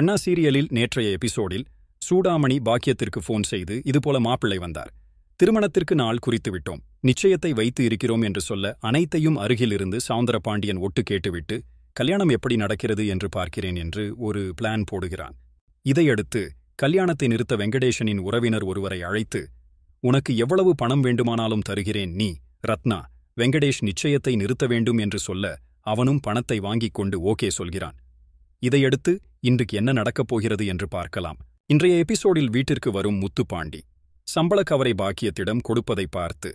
அண்ணா சீரியலில் நேற்றைய எபிசோடில் சூடாமணி பாக்கியத்திற்கு ஃபோன் செய்து இதுபோல மாப்பிள்ளை வந்தார் திருமணத்திற்கு நாள் குறித்து விட்டோம் நிச்சயத்தை வைத்து இருக்கிறோம் என்று சொல்ல அனைத்தையும் அருகிலிருந்து சவுந்தரபாண்டியன் ஒட்டு கேட்டுவிட்டு கல்யாணம் எப்படி நடக்கிறது என்று பார்க்கிறேன் என்று ஒரு பிளான் போடுகிறான் இதையடுத்து கல்யாணத்தை நிறுத்த வெங்கடேஷனின் உறவினர் ஒருவரை அழைத்து உனக்கு எவ்வளவு பணம் வேண்டுமானாலும் தருகிறேன் நீ ரத்னா வெங்கடேஷ் நிச்சயத்தை நிறுத்த வேண்டும் என்று சொல்ல அவனும் பணத்தை வாங்கிக் கொண்டு ஓகே சொல்கிறான் இதையடுத்து இன்றைக்கு என்ன நடக்கப் போகிறது என்று பார்க்கலாம் இன்றைய எபிசோடில் வீட்டிற்கு வரும் முத்துப்பாண்டி சம்பள கவரை பாக்கியத்திடம் கொடுப்பதை பார்த்து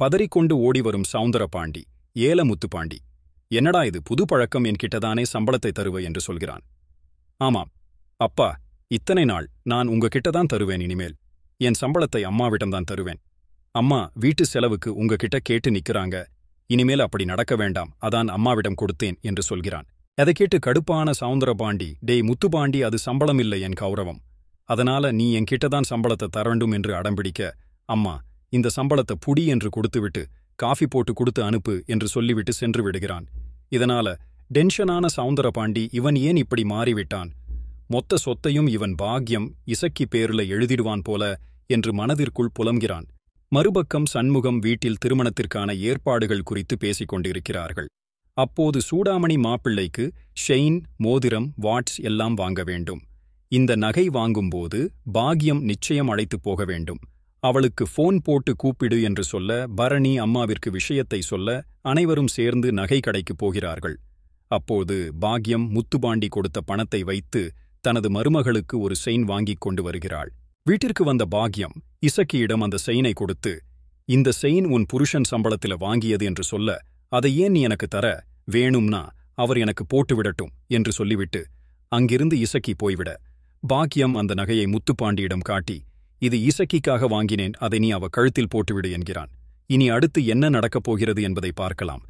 பதறிக்கொண்டு ஓடிவரும் சவுந்தரபாண்டி ஏல முத்துப்பாண்டி என்னடா இது புது பழக்கம் என்கிட்டதானே சம்பளத்தை தருவ என்று சொல்கிறான் ஆமாம் அப்பா இத்தனை நாள் நான் உங்ககிட்ட தான் தருவேன் இனிமேல் என் சம்பளத்தை அம்மாவிடம்தான் தருவேன் அம்மா வீட்டு செலவுக்கு உங்ககிட்ட கேட்டு நிற்கிறாங்க இனிமேல் அப்படி நடக்க வேண்டாம் அதான் அம்மாவிடம் கொடுத்தேன் என்று சொல்கிறான் அதை கேட்டு கடுப்பான சவுந்தரபாண்டி டேய் முத்துபாண்டி அது சம்பளம் இல்லை என் கௌரவம் அதனால நீ என்கிட்ட தான் சம்பளத்தை தர வேண்டும் என்று அடம்பிடிக்க அம்மா இந்த சம்பளத்தை புடி என்று கொடுத்துவிட்டு காஃபி போட்டு கொடுத்து அனுப்பு என்று சொல்லிவிட்டு சென்று விடுகிறான் இதனால டென்ஷனான சவுந்தரபாண்டி இவன் ஏன் இப்படி மாறிவிட்டான் மொத்த சொத்தையும் இவன் பாக்யம் இசக்கி பேருல எழுதிடுவான் போல என்று மனதிற்குள் புலம்கிறான் மறுபக்கம் சண்முகம் வீட்டில் திருமணத்திற்கான ஏற்பாடுகள் குறித்து பேசிக் கொண்டிருக்கிறார்கள் அப்போது சூடாமணி மாப்பிள்ளைக்கு ஷெயின் மோதிரம் வாட்ஸ் எல்லாம் வாங்க வேண்டும் இந்த நகை வாங்கும்போது பாக்யம் நிச்சயம் அழைத்துப் போக வேண்டும் அவளுக்கு ஃபோன் போட்டு கூப்பிடு என்று சொல்ல பரணி அம்மாவிற்கு விஷயத்தை சொல்ல அனைவரும் சேர்ந்து நகை கடைக்குப் போகிறார்கள் அப்போது பாக்யம் முத்துபாண்டி கொடுத்த பணத்தை வைத்து தனது மருமகளுக்கு ஒரு செயின் வாங்கிக் கொண்டு வருகிறாள் வீட்டிற்கு வந்த பாக்யம் இசக்கியிடம் அந்த செயினை கொடுத்து இந்த செயின் உன் புருஷன் சம்பளத்தில வாங்கியது என்று சொல்ல அதை ஏன் நீ எனக்கு தர வேணும்னா அவர் எனக்கு போட்டுவிடட்டும் என்று சொல்லிவிட்டு அங்கிருந்து இசக்கி போய்விட பாக்கியம் அந்த நகையை முத்துப்பாண்டியிடம் காட்டி இது இசக்கிக்காக வாங்கினேன் அதை நீ அவ கழுத்தில் போட்டுவிடு என்கிறான் இனி அடுத்து என்ன நடக்கப் போகிறது என்பதை பார்க்கலாம்